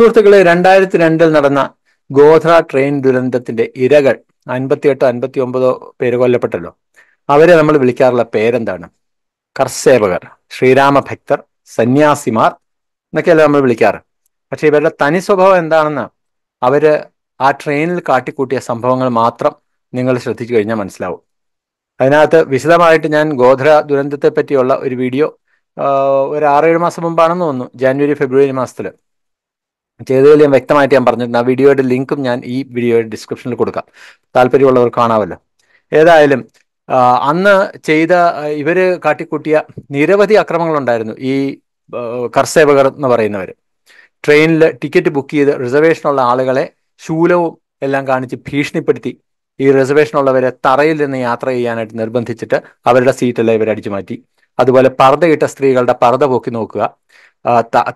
സുഹൃത്തുക്കളെ രണ്ടായിരത്തി രണ്ടിൽ നടന്ന ഗോധ്ര ട്രെയിൻ ദുരന്തത്തിന്റെ ഇരകൾ അൻപത്തിയെട്ടോ അൻപത്തി ഒമ്പതോ പേര് കൊല്ലപ്പെട്ടല്ലോ അവരെ നമ്മൾ വിളിക്കാറുള്ള പേരെന്താണ് കർസേവകർ ശ്രീരാമഭക്തർ സന്യാസിമാർ എന്നൊക്കെയല്ലേ നമ്മൾ വിളിക്കാറ് പക്ഷെ ഇവരുടെ തനി സ്വഭാവം എന്താണെന്ന് അവര് ആ ട്രെയിനിൽ കാട്ടിക്കൂട്ടിയ സംഭവങ്ങൾ മാത്രം നിങ്ങൾ ശ്രദ്ധിച്ചു കഴിഞ്ഞാൽ മനസ്സിലാവും അതിനകത്ത് വിശദമായിട്ട് ഞാൻ ഗോധ്ര ദുരന്തത്തെ പറ്റിയുള്ള ഒരു വീഡിയോ ഒരു ആറേഴ് മാസം മുമ്പാണെന്ന് തോന്നുന്നു ജാനുവരി ഫെബ്രുവരി മാസത്തിൽ ചെയ്തതിൽ ഞാൻ വ്യക്തമായിട്ട് ഞാൻ പറഞ്ഞിട്ടുണ്ട് ആ വീഡിയോയുടെ ലിങ്കും ഞാൻ ഈ വീഡിയോയുടെ ഡിസ്ക്രിപ്ഷനിൽ കൊടുക്കാം താല്പര്യമുള്ളവർ കാണാമല്ലോ ഏതായാലും അന്ന് ചെയ്ത ഇവര് കാട്ടിക്കൂട്ടിയ നിരവധി അക്രമങ്ങളുണ്ടായിരുന്നു ഈ കർസേവകർ എന്ന് പറയുന്നവർ ട്രെയിനിൽ ടിക്കറ്റ് ബുക്ക് ചെയ്ത് റിസർവേഷനുള്ള ആളുകളെ ശൂലവും എല്ലാം കാണിച്ച് ഭീഷണിപ്പെടുത്തി ഈ റിസർവേഷനുള്ളവരെ തറയിൽ നിന്ന് യാത്ര ചെയ്യാനായിട്ട് നിർബന്ധിച്ചിട്ട് അവരുടെ സീറ്റെല്ലാം ഇവർ അടിച്ചു മാറ്റി അതുപോലെ പർദ്ദയിട്ട സ്ത്രീകളുടെ പർദ്ദ പോക്കി നോക്കുക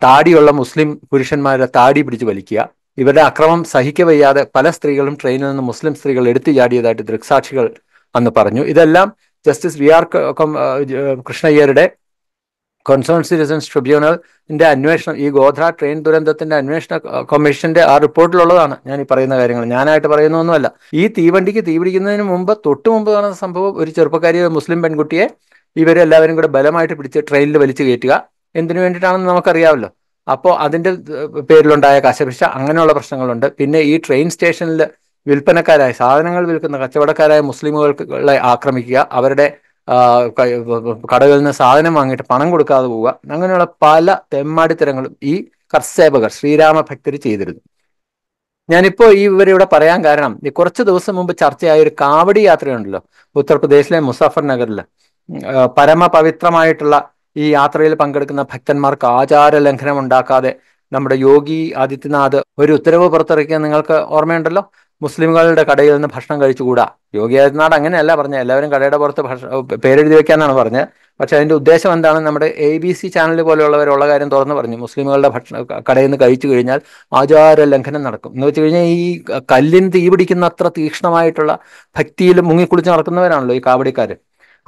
താടിയുള്ള മുസ്ലിം പുരുഷന്മാരുടെ താടി പിടിച്ച് വലിക്കുക ഇവരുടെ അക്രമം സഹിക്കവയ്യാതെ പല സ്ത്രീകളും ട്രെയിനിൽ നിന്ന് മുസ്ലിം സ്ത്രീകൾ എടുത്തു ചാടിയതായിട്ട് ദൃക്സാക്ഷികൾ അന്ന് പറഞ്ഞു ഇതെല്ലാം ജസ്റ്റിസ് വി ആർ കൃഷ്ണയ്യരുടെ കോൺസേൺ സിറ്റിസൺസ് ട്രിബ്യൂണലിന്റെ അന്വേഷണം ഈ ഗോധ്ര ട്രെയിൻ ദുരന്തത്തിന്റെ അന്വേഷണ കമ്മീഷന്റെ ആ റിപ്പോർട്ടിലുള്ളതാണ് ഞാൻ ഈ പറയുന്ന കാര്യങ്ങൾ ഞാനായിട്ട് പറയുന്നൊന്നുമല്ല ഈ തീവണ്ടിക്ക് തീപിടിക്കുന്നതിന് മുമ്പ് തൊട്ടു മുമ്പ് നടന്ന സംഭവം ഒരു ചെറുപ്പക്കാരി മുസ്ലിം പെൺകുട്ടിയെ ഇവരെല്ലാവരും കൂടെ ബലമായിട്ട് പിടിച്ച് ട്രെയിനിൽ വലിച്ചു കയറ്റുക എന്തിനു വേണ്ടിയിട്ടാണെന്ന് നമുക്കറിയാമല്ലോ അപ്പോൾ അതിൻ്റെ പേരിലുണ്ടായ കശപിശ അങ്ങനെയുള്ള പ്രശ്നങ്ങളുണ്ട് പിന്നെ ഈ ട്രെയിൻ സ്റ്റേഷനിൽ വിൽപ്പനക്കാരായ സാധനങ്ങൾ വിൽക്കുന്ന കച്ചവടക്കാരായ മുസ്ലിമുകളെ ആക്രമിക്കുക അവരുടെ കടകളിൽ നിന്ന് സാധനം വാങ്ങിയിട്ട് പണം കൊടുക്കാതെ പോവുക അങ്ങനെയുള്ള പല തെമ്മാടിത്തരങ്ങളും ഈ കർസേവകർ ശ്രീരാമ ഭക്തർ ചെയ്തിരുന്നു ഞാനിപ്പോൾ ഈ ഇവരിവിടെ പറയാൻ കാരണം കുറച്ച് ദിവസം മുമ്പ് ചർച്ചയായ ഒരു കാവടി യാത്രയുണ്ടല്ലോ ഉത്തർപ്രദേശിലെ മുസാഫർ നഗറിൽ പരമപവിത്രമായിട്ടുള്ള ഈ യാത്രയിൽ പങ്കെടുക്കുന്ന ഭക്തന്മാർക്ക് ആചാര ലംഘനം ഉണ്ടാക്കാതെ നമ്മുടെ യോഗി ആദിത്യനാഥ് ഒരു ഉത്തരവ് പുറത്തിറക്കിയ നിങ്ങൾക്ക് ഓർമ്മയുണ്ടല്ലോ മുസ്ലിമുകളുടെ കടയിൽ നിന്ന് ഭക്ഷണം കഴിച്ചുകൂടാ യോഗി ആദിത്യനാഥ് അങ്ങനെയല്ല പറഞ്ഞത് എല്ലാവരും കടയുടെ പുറത്ത് ഭക്ഷണം പേരെഴുതി വെക്കാന്നാണ് പറഞ്ഞത് പക്ഷെ അതിന്റെ ഉദ്ദേശം എന്താണ് നമ്മുടെ എ ബി സി ചാനൽ പോലെയുള്ളവരുള്ള കാര്യം തുറന്നു പറഞ്ഞു മുസ്ലിമുകളുടെ ഭക്ഷണ കടയിൽ നിന്ന് കഴിച്ചു കഴിഞ്ഞാൽ ആചാര ലംഘനം നടക്കും എന്ന് വെച്ച് കഴിഞ്ഞാൽ ഈ കല്ലിന് തീപിടിക്കുന്ന അത്ര തീക്ഷ്ണമായിട്ടുള്ള ഭക്തിയിൽ മുങ്ങിക്കുളിച്ച് നടക്കുന്നവരാണല്ലോ ഈ കാവടിക്കാർ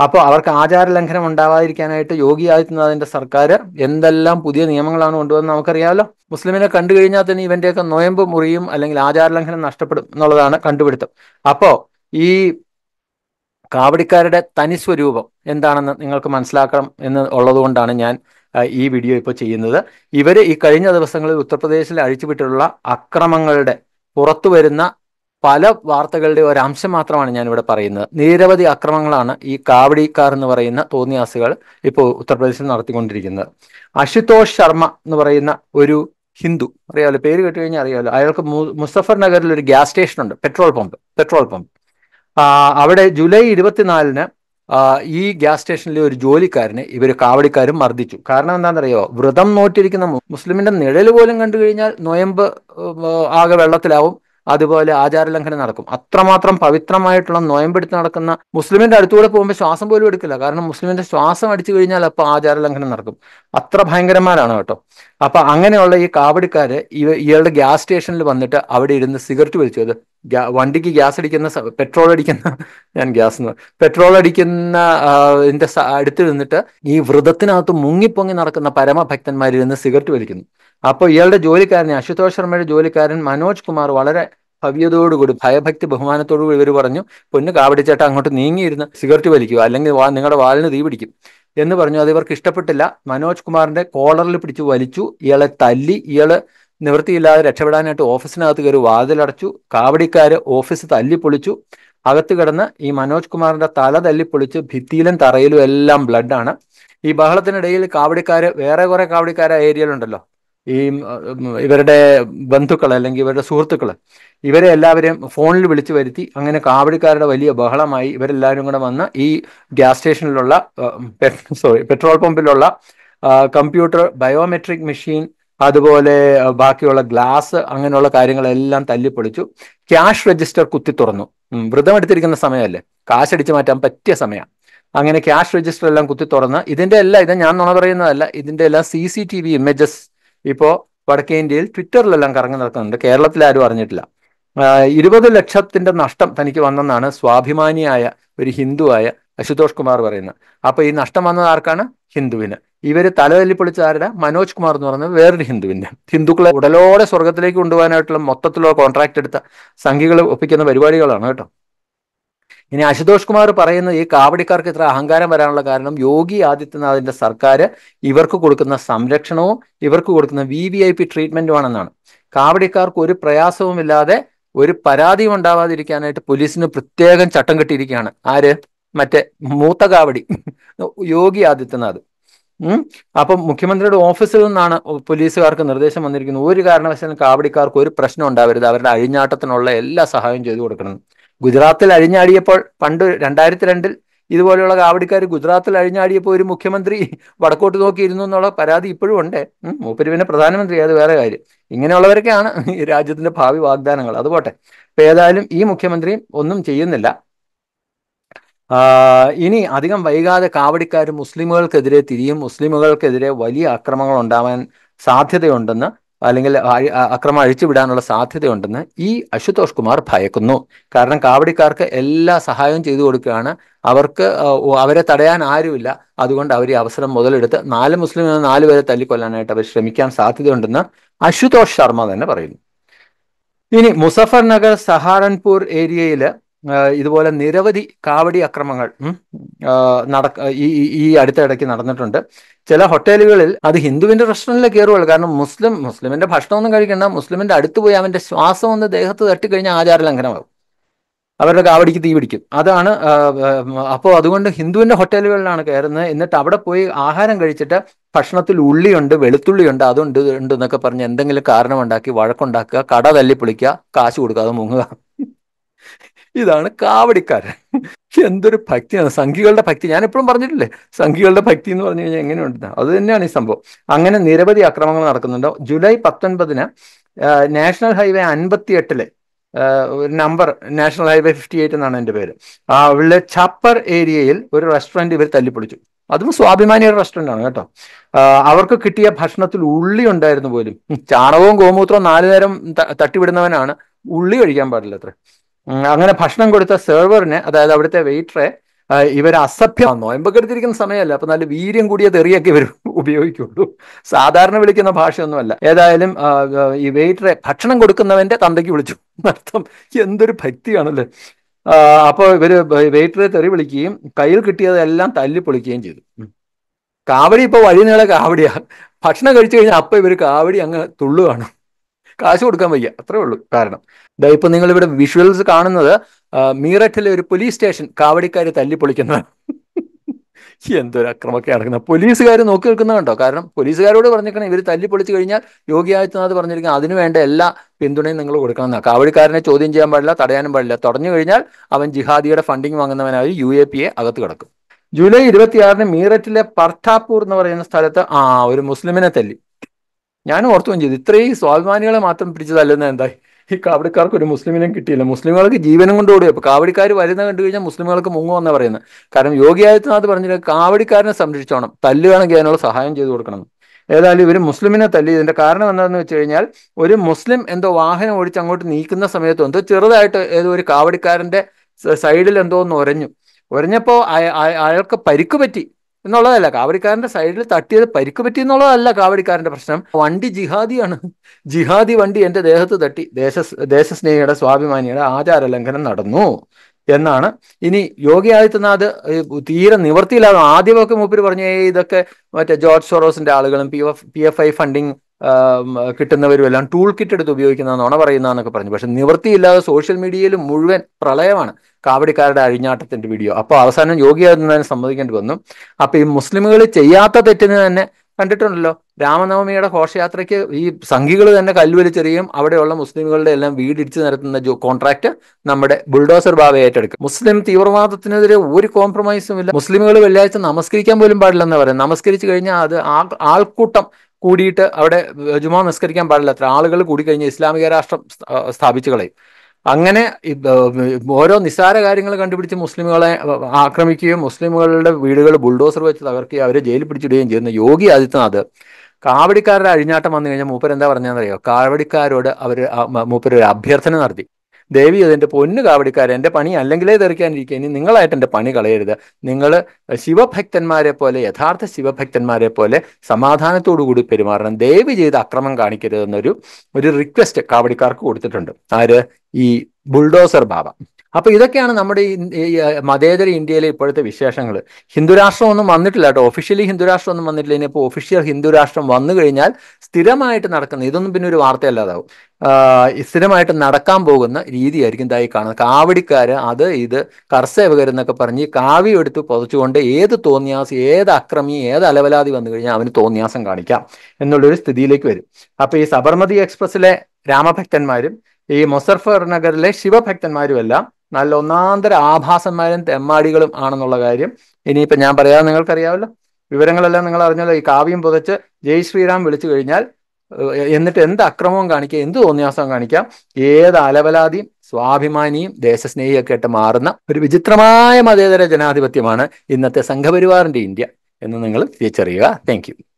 അപ്പോൾ അവർക്ക് ആചാര ലംഘനം ഉണ്ടാവാതിരിക്കാനായിട്ട് യോഗി ആദിത്യനാഥിന്റെ സർക്കാർ എന്തെല്ലാം പുതിയ നിയമങ്ങളാണ് കൊണ്ടുവന്നത് നമുക്കറിയാമല്ലോ മുസ്ലിമിനെ കണ്ടു കഴിഞ്ഞാൽ തന്നെ ഇവന്റെയൊക്കെ നോയമ്പ് മുറിയും അല്ലെങ്കിൽ ആചാര ലംഘനം നഷ്ടപ്പെടും എന്നുള്ളതാണ് കണ്ടുപിടുത്തം അപ്പോൾ ഈ കാവടിക്കാരുടെ തനി സ്വരൂപം എന്താണെന്ന് നിങ്ങൾക്ക് മനസ്സിലാക്കണം എന്ന് ഉള്ളതുകൊണ്ടാണ് ഞാൻ ഈ വീഡിയോ ഇപ്പോൾ ചെയ്യുന്നത് ഇവർ ഈ കഴിഞ്ഞ ദിവസങ്ങളിൽ ഉത്തർപ്രദേശിൽ അഴിച്ചുവിട്ടിട്ടുള്ള അക്രമങ്ങളുടെ പുറത്തു വരുന്ന പല വാർത്തകളുടെ ഒരു അംശം മാത്രമാണ് ഇവിടെ പറയുന്നത് നിരവധി അക്രമങ്ങളാണ് ഈ കാവടിക്കാർ എന്ന് പറയുന്ന തോന്നിയാസുകൾ ഇപ്പോൾ ഉത്തർപ്രദേശിൽ നടത്തിക്കൊണ്ടിരിക്കുന്നത് അശുതോഷ് ശർമ്മ എന്ന് പറയുന്ന ഒരു ഹിന്ദു അറിയാമല്ലോ പേര് കേട്ട് കഴിഞ്ഞാൽ അറിയാമല്ലോ അയാൾക്ക് മുസഫർ നഗറിൽ ഒരു ഗ്യാസ് സ്റ്റേഷൻ ഉണ്ട് പെട്രോൾ പമ്പ് പെട്രോൾ പമ്പ് അവിടെ ജൂലൈ ഇരുപത്തിനാലിന് ഈ ഗ്യാസ് സ്റ്റേഷനിലെ ഒരു ജോലിക്കാരനെ ഇവർ കാവടിക്കാരും മർദ്ദിച്ചു കാരണം എന്താണെന്നറിയോ വ്രതം നോറ്റിരിക്കുന്ന മുസ്ലിമിന്റെ നിഴൽ പോലും കണ്ടു കഴിഞ്ഞാൽ നോയമ്പ് ആകെ വെള്ളത്തിലാവും അതുപോലെ ആചാരലംഘനം നടക്കും അത്രമാത്രം പവിത്രമായിട്ടുള്ള നോയമ്പെടുത്ത് നടക്കുന്ന മുസ്ലിമിന്റെ അടുത്തുകൂടെ പോകുമ്പോൾ ശ്വാസം പോലും എടുക്കില്ല കാരണം മുസ്ലിമിന്റെ ശ്വാസം അടിച്ചു കഴിഞ്ഞാൽ അപ്പോൾ ആചാരലംഘനം നടക്കും അത്ര ഭയങ്കരമാരാണ് കേട്ടോ അപ്പൊ അങ്ങനെയുള്ള ഈ കാവടിക്കാര് ഇയാളുടെ ഗ്യാസ് സ്റ്റേഷനിൽ വന്നിട്ട് അവിടെ ഇരുന്ന് സിഗരറ്റ് വലിച്ചത് വണ്ടിക്ക് ഗ്യാസ് അടിക്കുന്ന പെട്രോൾ അടിക്കുന്ന ഞാൻ ഗ്യാസ് പെട്രോൾ അടിക്കുന്ന ഇതിന്റെ അടുത്ത് നിന്നിട്ട് ഈ വ്രതത്തിനകത്ത് മുങ്ങിപ്പൊങ്ങി നടക്കുന്ന നിന്ന് സിഗരറ്റ് വലിക്കുന്നു അപ്പോൾ ഇയാളുടെ ജോലിക്കാരൻ അശുതോഷ് ശർമ്മയുടെ ജോലിക്കാരൻ മനോജ് കുമാർ വളരെ ഭവ്യതയോടുകൂടി ഭയഭക്തി ബഹുമാനത്തോടുകൂടി ഇവർ പറഞ്ഞു പൊന്ന് കാവടിച്ചേട്ട അങ്ങോട്ട് നീങ്ങിയിരുന്ന് സിഗരറ്റ് വലിക്കുക അല്ലെങ്കിൽ നിങ്ങളുടെ വാലിന് തീ പിടിക്കും എന്ന് പറഞ്ഞു അത് ഇവർക്ക് ഇഷ്ടപ്പെട്ടില്ല മനോജ് കുമാറിന്റെ കോളറിൽ പിടിച്ച് വലിച്ചു ഇയാളെ തല്ലി ഇയാള് നിവൃത്തിയില്ലാതെ രക്ഷപ്പെടാനായിട്ട് ഓഫീസിനകത്ത് കയറി വാതിലടച്ചു കാവടിക്കാര് ഓഫീസ് തല്ലിപ്പൊളിച്ചു അകത്ത് കിടന്ന് ഈ മനോജ് കുമാറിന്റെ തല തല്ലിപ്പൊളിച്ച് ഭിത്തിയിലും തറയിലും എല്ലാം ബ്ലഡാണ് ഈ ബഹളത്തിനിടയിൽ കാവടിക്കാര് വേറെ കുറെ കാവടിക്കാർ ഏരിയയിലുണ്ടല്ലോ ഈ ഇവരുടെ ബന്ധുക്കൾ അല്ലെങ്കിൽ ഇവരുടെ സുഹൃത്തുക്കൾ ഇവരെ എല്ലാവരെയും ഫോണിൽ വിളിച്ചു വരുത്തി അങ്ങനെ കാവടിക്കാരുടെ വലിയ ബഹളമായി ഇവരെല്ലാവരും കൂടെ വന്ന് ഈ ഗ്യാസ് സ്റ്റേഷനിലുള്ള സോറി പെട്രോൾ പമ്പിലുള്ള കമ്പ്യൂട്ടർ ബയോമെട്രിക് മെഷീൻ അതുപോലെ ബാക്കിയുള്ള ഗ്ലാസ് അങ്ങനെയുള്ള കാര്യങ്ങളെല്ലാം തല്ലിപ്പൊളിച്ചു ക്യാഷ് രജിസ്റ്റർ കുത്തി തുറന്നു എടുത്തിരിക്കുന്ന സമയമല്ലേ കാശടിച്ചു മാറ്റാൻ പറ്റിയ സമയം അങ്ങനെ ക്യാഷ് രജിസ്റ്റർ എല്ലാം കുത്തി തുറന്ന് ഇതിന്റെ എല്ലാം ഇത് ഞാൻ നുണ പറയുന്നതല്ല ഇതിന്റെ എല്ലാം C C T V images ഇപ്പോ വടക്കേ ഇന്ത്യയിൽ ട്വിറ്ററിലെല്ലാം കറങ്ങി നടക്കുന്നുണ്ട് കേരളത്തിൽ ആരും അറിഞ്ഞിട്ടില്ല ഇരുപത് ലക്ഷത്തിന്റെ നഷ്ടം തനിക്ക് വന്നെന്നാണ് സ്വാഭിമാനിയായ ഒരു ഹിന്ദുവായ അശുതോഷ് കുമാർ പറയുന്നത് അപ്പൊ ഈ നഷ്ടം വന്നത് ആർക്കാണ് ഹിന്ദുവിന് ഇവര് തലതല്ലി ആരുടെ മനോജ് കുമാർ എന്ന് പറയുന്നത് വേറൊരു ഹിന്ദുവിന്റെ ഹിന്ദുക്കളെ ഉടലോടെ സ്വർഗത്തിലേക്ക് കൊണ്ടുപോകാനായിട്ടുള്ള മൊത്തത്തിലുള്ള കോൺട്രാക്ട് എടുത്ത സംഘികൾ ഒപ്പിക്കുന്ന പരിപാടികളാണ് കേട്ടോ ഇനി അശുതോഷ് കുമാർ പറയുന്ന ഈ കാവടിക്കാർക്ക് ഇത്ര അഹങ്കാരം വരാനുള്ള കാരണം യോഗി ആദിത്യനാഥിന്റെ സർക്കാർ ഇവർക്ക് കൊടുക്കുന്ന സംരക്ഷണവും ഇവർക്ക് കൊടുക്കുന്ന വി വി ഐ പി ട്രീറ്റ്മെന്റുമാണെന്നാണ് കാവടിക്കാർക്ക് ഒരു ഇല്ലാതെ ഒരു പരാതിയും ഉണ്ടാവാതിരിക്കാനായിട്ട് പോലീസിന് പ്രത്യേകം ചട്ടം കെട്ടിയിരിക്കുകയാണ് ആര് മറ്റേ മൂത്ത കാവടി യോഗി ആദിത്യനാഥ് അപ്പം മുഖ്യമന്ത്രിയുടെ ഓഫീസിൽ നിന്നാണ് പോലീസുകാർക്ക് നിർദ്ദേശം വന്നിരിക്കുന്നത് ഒരു കാരണവശാലും കാവടിക്കാർക്ക് ഒരു പ്രശ്നം ഉണ്ടാവരുത് അവരുടെ അഴിഞ്ഞാട്ടത്തിനുള്ള എല്ലാ സഹായവും ചെയ്തു കൊടുക്കണം ഗുജറാത്തിൽ അഴിഞ്ഞാടിയപ്പോൾ പണ്ട് രണ്ടായിരത്തി രണ്ടിൽ ഇതുപോലെയുള്ള കാവടിക്കാർ ഗുജറാത്തിൽ അഴിഞ്ഞാടിയപ്പോൾ ഒരു മുഖ്യമന്ത്രി വടക്കോട്ട് നോക്കിയിരുന്നു എന്നുള്ള പരാതി ഇപ്പോഴും ഉണ്ട് മൂപ്പര് പിന്നെ പ്രധാനമന്ത്രി അത് വേറെ കാര്യം ഇങ്ങനെയുള്ളവരൊക്കെയാണ് ഈ രാജ്യത്തിന്റെ ഭാവി വാഗ്ദാനങ്ങൾ അതുപോട്ടെ ഏതായാലും ഈ മുഖ്യമന്ത്രി ഒന്നും ചെയ്യുന്നില്ല ഇനി അധികം വൈകാതെ കാവടിക്കാർ മുസ്ലിമുകൾക്കെതിരെ തിരിയും മുസ്ലിമുകൾക്കെതിരെ വലിയ അക്രമങ്ങൾ ഉണ്ടാവാൻ സാധ്യതയുണ്ടെന്ന് അല്ലെങ്കിൽ അക്രമം അഴിച്ചുവിടാനുള്ള സാധ്യതയുണ്ടെന്ന് ഈ അശുതോഷ് കുമാർ ഭയക്കുന്നു കാരണം കാവടിക്കാർക്ക് എല്ലാ സഹായവും ചെയ്തു കൊടുക്കുകയാണ് അവർക്ക് അവരെ തടയാൻ ആരുമില്ല അതുകൊണ്ട് അവർ ഈ അവസരം മുതലെടുത്ത് നാല് മുസ്ലിം നാല് പേരെ തല്ലിക്കൊല്ലാനായിട്ട് അവർ ശ്രമിക്കാൻ സാധ്യതയുണ്ടെന്ന് അശുതോഷ് ശർമ്മ തന്നെ പറയുന്നു ഇനി മുസഫർ നഗർ സഹാറൻപൂർ ഏരിയയിൽ ഇതുപോലെ നിരവധി കാവടി അക്രമങ്ങൾ നടക്ക ഈ ഈ നടന്നിട്ടുണ്ട് ചില ഹോട്ടലുകളിൽ അത് ഹിന്ദുവിന്റെ റെസ്റ്റോറൻറ്റിൽ കയറുകയുള്ളൂ കാരണം മുസ്ലിം മുസ്ലിമിന്റെ ഭക്ഷണമൊന്നും കഴിക്കണ്ട മുസ്ലിമിന്റെ അടുത്ത് പോയി അവന്റെ ശ്വാസം ഒന്ന് ദേഹത്ത് കഴിഞ്ഞാൽ ആചാര ലംഘനമാകും അവരുടെ കാവടിക്ക് തീ പിടിക്കും അതാണ് അപ്പോൾ അതുകൊണ്ട് ഹിന്ദുവിന്റെ ഹോട്ടലുകളിലാണ് കയറുന്നത് എന്നിട്ട് അവിടെ പോയി ആഹാരം കഴിച്ചിട്ട് ഭക്ഷണത്തിൽ ഉള്ളിയുണ്ട് വെളുത്തുള്ളിയുണ്ട് അതുണ്ട് ഉണ്ട് എന്നൊക്കെ പറഞ്ഞ് എന്തെങ്കിലും കാരണമുണ്ടാക്കി വഴക്കുണ്ടാക്കുക കട തല്ലിപ്പൊളിക്കുക കാശ് കൊടുക്കുക അത് മുങ്ങുക ഇതാണ് കാവടിക്കാരൻ എന്തൊരു ഭക്തിയാണ് സംഘികളുടെ ഭക്തി ഞാൻ എപ്പോഴും പറഞ്ഞിട്ടില്ലേ സംഘികളുടെ ഭക്തി എന്ന് പറഞ്ഞു കഴിഞ്ഞാൽ എങ്ങനെയുണ്ടെന്ന് അത് തന്നെയാണ് ഈ സംഭവം അങ്ങനെ നിരവധി അക്രമങ്ങൾ നടക്കുന്നുണ്ട് ജൂലൈ പത്തൊൻപതിന് നാഷണൽ ഹൈവേ അൻപത്തി എട്ടിലെ number national highway fifty eight എന്നാണ് എൻ്റെ പേര് അവിടെ ഛപ്പർ ഏരിയയിൽ ഒരു റെസ്റ്റോറൻറ്റ് ഇവർ തല്ലിപ്പൊളിച്ചു അതും സ്വാഭിമാനി റെസ്റ്റോറൻ്റ് ആണ് കേട്ടോ അവർക്ക് കിട്ടിയ ഭക്ഷണത്തിൽ ഉള്ളി ഉണ്ടായിരുന്നു പോലും ചാണകവും ഗോമൂത്രവും നാലു നേരം തട്ടിവിടുന്നവനാണ് ഉള്ളി കഴിക്കാൻ പാടില്ല അത്ര അങ്ങനെ ഭക്ഷണം കൊടുത്ത സെർവറിന് അതായത് അവിടുത്തെ വെയിറ്ററെ ഇവർ അസഭ്യം നോയമ്പെടുത്തിരിക്കുന്ന സമയമല്ല അപ്പൊ നല്ല വീര്യം കൂടിയ തെറിയൊക്കെ ഇവർ ഉപയോഗിക്കുള്ളൂ സാധാരണ വിളിക്കുന്ന ഭാഷയൊന്നുമല്ല ഏതായാലും ഈ വെയിറ്ററെ ഭക്ഷണം കൊടുക്കുന്നവന്റെ തന്തയ്ക്ക് വിളിച്ചു അർത്ഥം എന്തൊരു ഭക്തിയാണല്ലേ അപ്പോൾ ഇവര് വെയിറ്ററെ തെറി വിളിക്കുകയും കയ്യിൽ കിട്ടിയതെല്ലാം തല്ലി പൊളിക്കുകയും ചെയ്തു കാവടി ഇപ്പൊ വഴി നീള കാവടിയാണ് ഭക്ഷണം കഴിച്ചു കഴിഞ്ഞാൽ അപ്പൊ ഇവർ കാവടി അങ്ങ് തുള്ളുകയാണ് കാശ് കൊടുക്കാൻ വയ്യ അത്രേ ഉള്ളൂ കാരണം ഇതാ ഇപ്പൊ നിങ്ങൾ ഇവിടെ വിഷ്വൽസ് കാണുന്നത് മീററ്റിലെ ഒരു പോലീസ് സ്റ്റേഷൻ കാവടിക്കാരെ തല്ലിപ്പൊളിക്കുന്നതാണ് എന്തൊരു അക്രമൊക്കെ നടക്കുന്നത് പോലീസുകാർ നോക്കി കണ്ടോ കാരണം പോലീസുകാരോട് പറഞ്ഞിരിക്കണം ഇവർ തല്ലിപ്പൊളിച്ചു കഴിഞ്ഞാൽ യോഗി ആദിത്യനാഥ് പറഞ്ഞിരിക്കുന്നത് അതിനു വേണ്ട എല്ലാ പിന്തുണയും നിങ്ങൾ കൊടുക്കണം കാവടിക്കാരനെ ചോദ്യം ചെയ്യാൻ പാടില്ല തടയാനും പാടില്ല തടഞ്ഞു കഴിഞ്ഞാൽ അവൻ ജിഹാദിയുടെ ഫണ്ടിങ് വാങ്ങുന്നവനായി യു എ എ അകത്ത് കിടക്കും ജൂലൈ ഇരുപത്തിയാറിന് മീററ്റിലെ പർത്താപൂർ എന്ന് പറയുന്ന സ്ഥലത്ത് ആ ഒരു മുസ്ലിമിനെ തല്ലി ഞാൻ ഓർത്തുകയും ചെയ്തു ഇത്രയും സ്വാഭിമാനികളെ മാത്രം പിടിച്ചതല്ലെന്ന് എന്തായി ഈ കാവടിക്കാർക്ക് ഒരു മുസ്ലിമിനും കിട്ടിയില്ല മുസ്ലിങ്ങൾക്ക് ജീവനും കൊണ്ടുകൂടി അപ്പൊ കാവടിക്കാർ വരുന്ന കണ്ടു കഴിഞ്ഞാൽ മുസ്ലിങ്ങൾക്ക് മുങ്ങുമെന്നാണ് പറയുന്നത് കാരണം യോഗി ആദിത്യനാഥ് പറഞ്ഞില്ല കാവടിക്കാരനെ സംരക്ഷിച്ചോണം തല്ലുകയാണെങ്കിൽ അതിനുള്ള സഹായം ചെയ്തു കൊടുക്കണം ഏതായാലും ഇവർ മുസ്ലിമിനെ തല്ലി ഇതിന്റെ കാരണം എന്താണെന്ന് വെച്ച് കഴിഞ്ഞാൽ ഒരു മുസ്ലിം എന്തോ വാഹനം ഓടിച്ച് അങ്ങോട്ട് നീക്കുന്ന സമയത്ത് എന്തോ ചെറുതായിട്ട് ഏതോ ഒരു കാവടിക്കാരന്റെ സൈഡിൽ എന്തോ ഒന്ന് ഉരഞ്ഞു ഉരഞ്ഞപ്പോൾ അയാൾക്ക് പരിക്ക് പറ്റി എന്നുള്ളതല്ല കാവടിക്കാരന്റെ സൈഡിൽ തട്ടിയത് പരിക്ക് പറ്റി എന്നുള്ളതല്ല കാവടിക്കാരന്റെ പ്രശ്നം വണ്ടി ജിഹാദിയാണ് ജിഹാദി വണ്ടി എന്റെ ദേഹത്ത് തട്ടി ദേശ ദേശസ്നേഹിയുടെ സ്വാഭിമാനിയുടെ ആചാര ലംഘനം നടന്നു എന്നാണ് ഇനി യോഗി ആദിത്യനാഥ് തീരെ നിവർത്തിയില്ലാതെ ആദ്യമൊക്കെ മൂപ്പര് പറഞ്ഞു ഇതൊക്കെ മറ്റേ ജോർജ് സോറോസിന്റെ ആളുകളും P F P F I funding കിട്ടുന്നവരും എല്ലാം ടൂൾ കിറ്റ് എടുത്ത് ഉപയോഗിക്കുന്ന നുണ പറയുന്നതെന്നൊക്കെ പറഞ്ഞു പക്ഷെ നിവൃത്തിയില്ലാതെ സോഷ്യൽ മീഡിയയിൽ മുഴുവൻ പ്രളയമാണ് കാവടിക്കാരുടെ അഴിഞ്ഞാട്ടത്തിന്റെ വീഡിയോ അപ്പോൾ അവസാനം യോഗി ആദിത്യനാഥിനെ സമ്മതിക്കേണ്ടി വന്നു അപ്പോൾ ഈ മുസ്ലിമുകൾ ചെയ്യാത്ത തെറ്റിന് തന്നെ കണ്ടിട്ടുണ്ടല്ലോ രാമനവമിയുടെ ഘോഷയാത്രയ്ക്ക് ഈ സംഘികൾ തന്നെ കല്ലുവലിച്ചെറിയും അവിടെയുള്ള മുസ്ലിമുകളുടെ എല്ലാം വീടിടിച്ച് നിരത്തുന്ന ജോ കോൺട്രാക്ട് നമ്മുടെ ബുൾഡോസർ ബാബ ഏറ്റെടുക്കും മുസ്ലിം തീവ്രവാദത്തിനെതിരെ ഒരു കോംപ്രമൈസും ഇല്ല മുസ്ലിമുകൾ വെള്ളിയാഴ്ച നമസ്കരിക്കാൻ പോലും പാടില്ലെന്ന് പറയാം നമസ്കരിച്ചു കഴിഞ്ഞാൽ അത് ആൾക്കൂട്ടം കൂടിയിട്ട് അവിടെ ജുമാ നിസ്കരിക്കാൻ പാടില്ല അത്ര ആളുകൾ കൂടിക്കഴിഞ്ഞ് ഇസ്ലാമിക രാഷ്ട്രം സ്ഥാപിച്ചു കളയും അങ്ങനെ ഓരോ നിസ്സാര കാര്യങ്ങൾ കണ്ടുപിടിച്ച് മുസ്ലിമുകളെ ആക്രമിക്കുകയും മുസ്ലിമുകളുടെ വീടുകൾ ബുൾഡോസർ വെച്ച് തകർക്കുകയും അവരെ ജയിലിൽ പിടിച്ചിടുകയും ചെയ്യുന്ന യോഗി ആദിത്യനാഥ് കാവടിക്കാരുടെ അഴിഞ്ഞാട്ടം വന്നു കഴിഞ്ഞാൽ മൂപ്പരെന്താ എന്താ പറഞ്ഞതെന്നറിയോ കാവടിക്കാരോട് അവർ മൂപ്പരൊരു അഭ്യർത്ഥന നടത്തി ദേവി അതെൻ്റെ പൊന്നു കാവടിക്കാരെ എൻ്റെ പണി അല്ലെങ്കിലേ തെറിക്കാനിരിക്കുക ഇനി നിങ്ങളായിട്ട് എൻ്റെ പണി കളയരുത് നിങ്ങൾ ശിവഭക്തന്മാരെ പോലെ യഥാർത്ഥ ശിവഭക്തന്മാരെ പോലെ സമാധാനത്തോടുകൂടി പെരുമാറണം ദേവി ചെയ്ത് അക്രമം കാണിക്കരുതെന്നൊരു ഒരു റിക്വസ്റ്റ് കാവടിക്കാർക്ക് കൊടുത്തിട്ടുണ്ട് ആര് ഈ ബുൾഡോസർ ബാബ അപ്പൊ ഇതൊക്കെയാണ് നമ്മുടെ ഈ മതേതര ഇന്ത്യയിലെ ഇപ്പോഴത്തെ വിശേഷങ്ങൾ ഹിന്ദുരാഷ്ട്രം ഒന്നും വന്നിട്ടില്ല കേട്ടോ ഒഫീഷ്യലി ഹിന്ദുരാഷ്ട്രം ഒന്നും വന്നിട്ടില്ല ഇനിയിപ്പോൾ ഒഫീഷ്യൽ ഹിന്ദുരാഷ്ട്രം വന്നു കഴിഞ്ഞാൽ സ്ഥിരമായിട്ട് നടക്കുന്ന ഇതൊന്നും പിന്നെ ഒരു വാർത്തയല്ലാതാവും സ്ഥിരമായിട്ട് നടക്കാൻ പോകുന്ന രീതിയായിരിക്കും ഇതായി കാണുന്നത് കാവടിക്കാർ അത് ഇത് കർസേവകർ എന്നൊക്കെ പറഞ്ഞ് കാവ്യം എടുത്ത് പൊതച്ചുകൊണ്ട് ഏത് തോന്നിയാസം ഏത് അക്രമി ഏത് അലവലാതി വന്നു കഴിഞ്ഞാൽ അവന് തോന്നിയാസം കാണിക്കാം എന്നുള്ളൊരു സ്ഥിതിയിലേക്ക് വരും അപ്പൊ ഈ സബർമതി എക്സ്പ്രസിലെ രാമഭക്തന്മാരും ഈ മൊസർഫർ നഗറിലെ ശിവഭക്തന്മാരും എല്ലാം നല്ല ഒന്നാന്തര ആഭാസന്മാരും തെമ്മാടികളും ആണെന്നുള്ള കാര്യം ഇനിയിപ്പോൾ ഞാൻ പറയാതെ നിങ്ങൾക്കറിയാമല്ലോ വിവരങ്ങളെല്ലാം നിങ്ങൾ അറിഞ്ഞല്ലോ ഈ കാവ്യം പുതച്ച് ജയ് ശ്രീറാം വിളിച്ചു കഴിഞ്ഞാൽ എന്നിട്ട് എന്ത് അക്രമവും കാണിക്കുക എന്ത് തോന്നിയാസവും കാണിക്കാം ഏത് അലവലാതിയും സ്വാഭിമാനിയും ദേശസ്നേഹിയൊക്കെ ആയിട്ട് മാറുന്ന ഒരു വിചിത്രമായ മതേതര ജനാധിപത്യമാണ് ഇന്നത്തെ സംഘപരിവാറിന്റെ ഇന്ത്യ എന്ന് നിങ്ങൾ തിരിച്ചറിയുക താങ്ക്